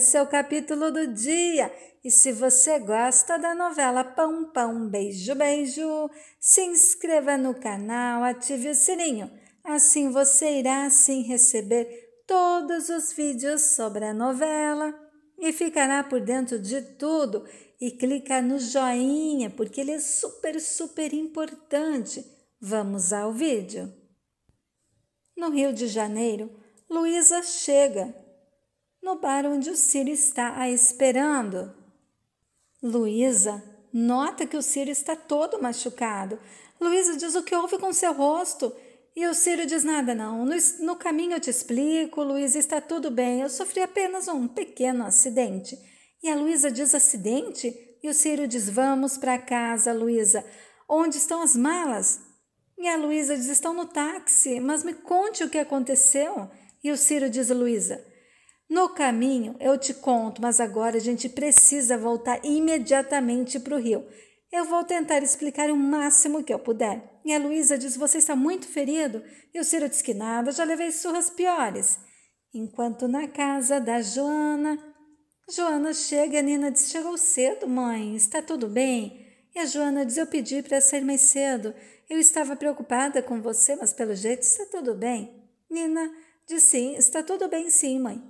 o seu capítulo do dia. E se você gosta da novela Pão Pão Beijo Beijo, se inscreva no canal, ative o sininho. Assim você irá sim receber todos os vídeos sobre a novela e ficará por dentro de tudo. E clica no joinha, porque ele é super, super importante. Vamos ao vídeo. No Rio de Janeiro, Luísa chega bar onde o Ciro está a esperando. Luísa nota que o Ciro está todo machucado. Luísa diz o que houve com seu rosto. E o Ciro diz nada, não. No, no caminho eu te explico, Luísa, está tudo bem. Eu sofri apenas um pequeno acidente. E a Luísa diz acidente? E o Ciro diz: Vamos para casa, Luísa. Onde estão as malas? E a Luísa diz: Estão no táxi, mas me conte o que aconteceu. E o Ciro diz: Luísa, no caminho eu te conto, mas agora a gente precisa voltar imediatamente para o Rio. Eu vou tentar explicar o máximo que eu puder. E a Luísa diz: Você está muito ferido? E o Ciro diz que nada, já levei surras piores. Enquanto na casa da Joana. Joana chega e a Nina diz: Chegou cedo, mãe, está tudo bem? E a Joana diz: Eu pedi para sair mais cedo. Eu estava preocupada com você, mas pelo jeito está tudo bem. Nina diz: Sim, está tudo bem, sim, mãe.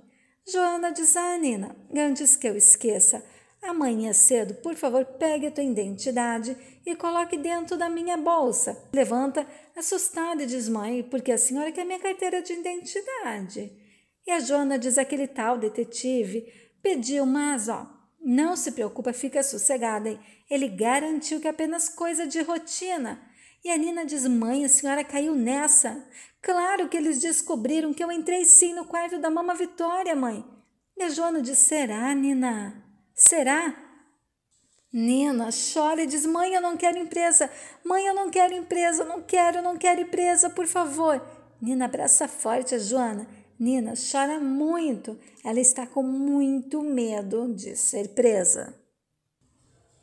Joana diz a Nina: Antes que eu esqueça, amanhã cedo, por favor, pegue a tua identidade e coloque dentro da minha bolsa. Levanta, assustada, e diz: Mãe, porque a senhora quer minha carteira de identidade. E a Joana diz: Aquele tal detetive pediu, mas ó, não se preocupa, fica sossegada, hein? Ele garantiu que é apenas coisa de rotina. E a Nina diz: Mãe, a senhora caiu nessa. Claro que eles descobriram que eu entrei sim no quarto da Mama Vitória, mãe. E a Joana diz: Será, Nina? Será? Nina chora e diz: Mãe, eu não quero empresa. Mãe, eu não quero empresa. não quero, não quero empresa, por favor. Nina abraça forte a Joana. Nina chora muito. Ela está com muito medo de ser presa.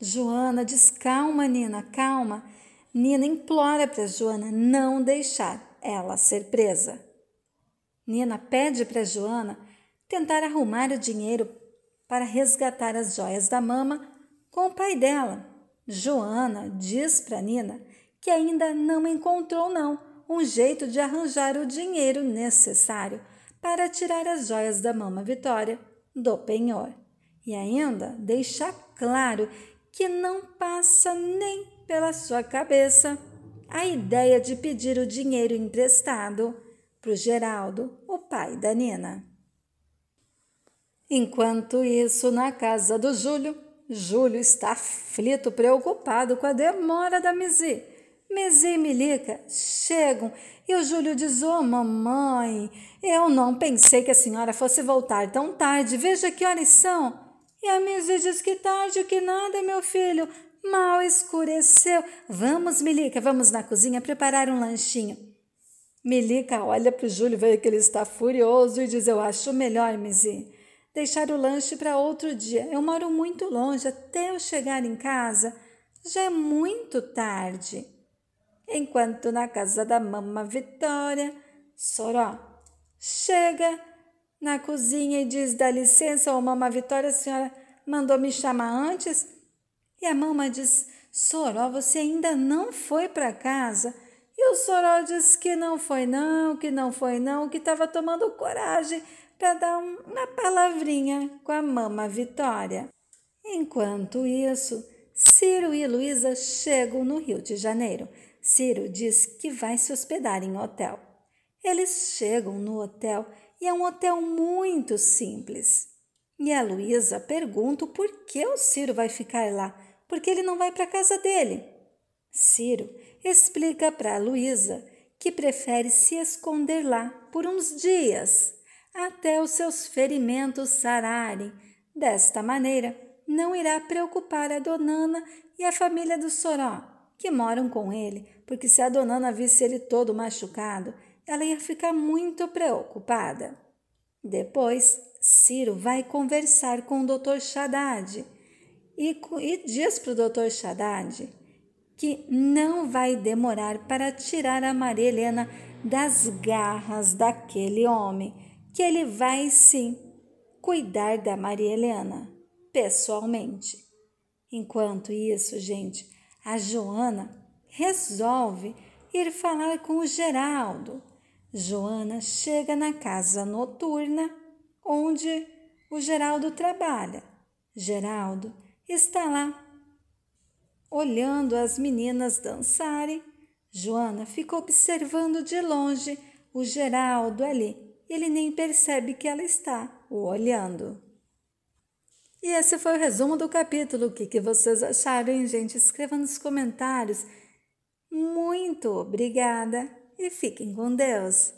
Joana diz: Calma, Nina, calma. Nina implora para Joana não deixar ela ser presa. Nina pede para Joana tentar arrumar o dinheiro para resgatar as joias da mama com o pai dela. Joana diz para Nina que ainda não encontrou não um jeito de arranjar o dinheiro necessário para tirar as joias da mama Vitória do penhor e ainda deixar claro que não passa nem pela sua cabeça a ideia de pedir o dinheiro emprestado para o Geraldo, o pai da Nina. Enquanto isso, na casa do Júlio, Júlio está aflito, preocupado com a demora da Mizi. Mizi e Milica chegam e o Júlio diz: Ô oh, mamãe, eu não pensei que a senhora fosse voltar tão tarde. Veja que horas são. E a Mizia diz que tarde, que nada, meu filho. Mal escureceu. Vamos, Milica, vamos na cozinha preparar um lanchinho. Milica olha para o Júlio, vê que ele está furioso e diz: Eu acho melhor, Mizi, deixar o lanche para outro dia. Eu moro muito longe, até eu chegar em casa já é muito tarde. Enquanto na casa da Mamma Vitória, Soró chega na cozinha e diz: Dá licença, ô mamã Vitória, a senhora mandou me chamar antes? E a mamã diz: Soró, você ainda não foi para casa? E o Soró diz que não foi, não, que não foi, não, que estava tomando coragem para dar uma palavrinha com a mamã Vitória. Enquanto isso, Ciro e Luísa chegam no Rio de Janeiro. Ciro diz que vai se hospedar em hotel. Eles chegam no hotel e é um hotel muito simples. E a Luísa pergunta por que o Ciro vai ficar lá, porque ele não vai para casa dele. Ciro explica para a Luísa que prefere se esconder lá por uns dias, até os seus ferimentos sararem. Desta maneira, não irá preocupar a Donana e a família do Soró, que moram com ele, porque se a Donana visse ele todo machucado, ela ia ficar muito preocupada. Depois, Ciro vai conversar com o Dr. Haddad e, e diz para o Dr. Haddad que não vai demorar para tirar a Maria Helena das garras daquele homem, que ele vai sim cuidar da Maria Helena pessoalmente. Enquanto isso, gente, a Joana resolve ir falar com o Geraldo Joana chega na casa noturna onde o Geraldo trabalha. Geraldo está lá olhando as meninas dançarem. Joana fica observando de longe o Geraldo ali. Ele nem percebe que ela está o olhando. E esse foi o resumo do capítulo. O que, que vocês acharam, hein, gente? Escreva nos comentários. Muito obrigada! e fiquem com Deus.